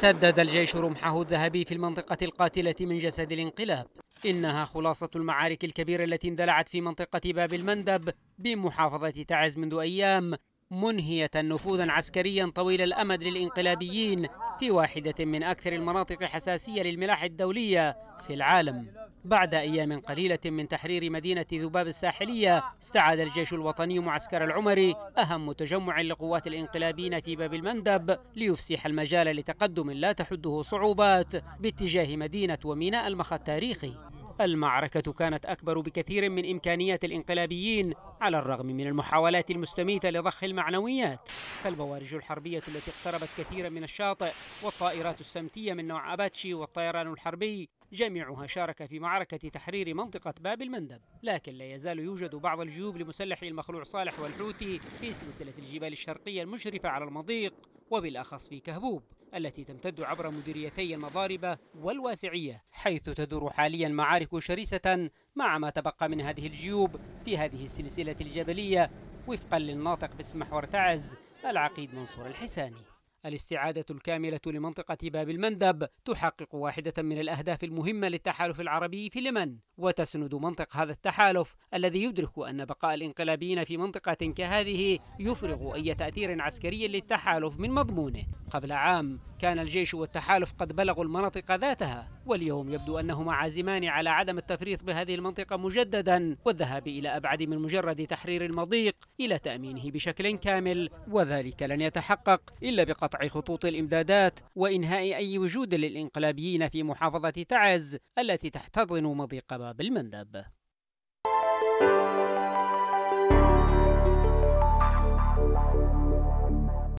سدد الجيش رمحه الذهبي في المنطقة القاتلة من جسد الانقلاب إنها خلاصة المعارك الكبيرة التي اندلعت في منطقة باب المندب بمحافظة تعز منذ أيام منهية نفوذا عسكريا طويل الأمد للإنقلابيين في واحدة من أكثر المناطق حساسية للملاح الدولية في العالم بعد أيام قليلة من تحرير مدينة ذباب الساحلية استعاد الجيش الوطني معسكر العمري أهم تجمع لقوات الانقلابيين في باب المندب ليفسح المجال لتقدم لا تحده صعوبات باتجاه مدينة وميناء المخا التاريخي المعركة كانت أكبر بكثير من إمكانيات الإنقلابيين على الرغم من المحاولات المستميتة لضخ المعنويات فالبوارج الحربية التي اقتربت كثيرا من الشاطئ والطائرات السمتية من نوع أباتشي والطيران الحربي جميعها شارك في معركة تحرير منطقة باب المندب لكن لا يزال يوجد بعض الجيوب لمسلحي المخلوع صالح والحوثي في سلسلة الجبال الشرقية المشرفة على المضيق وبالأخص في كهبوب التي تمتد عبر مديريتي المضاربة والواسعية حيث تدور حاليا معارك شرسة مع ما تبقى من هذه الجيوب في هذه السلسلة الجبلية وفقا للناطق باسم محور تعز العقيد منصور الحساني الاستعادة الكاملة لمنطقة باب المندب تحقق واحدة من الأهداف المهمة للتحالف العربي في اليمن وتسند منطق هذا التحالف الذي يدرك أن بقاء الانقلابيين في منطقة كهذه يفرغ أي تأثير عسكري للتحالف من مضمونه قبل عام كان الجيش والتحالف قد بلغوا المناطق ذاتها واليوم يبدو أنهما عازمان على عدم التفريط بهذه المنطقة مجددا والذهاب إلى أبعد من مجرد تحرير المضيق إلى تأمينه بشكل كامل وذلك لن يتحقق إلا بقطع قطع خطوط الإمدادات وإنهاء أي وجود للإنقلابيين في محافظة تعز التي تحتضن مضيق باب المندب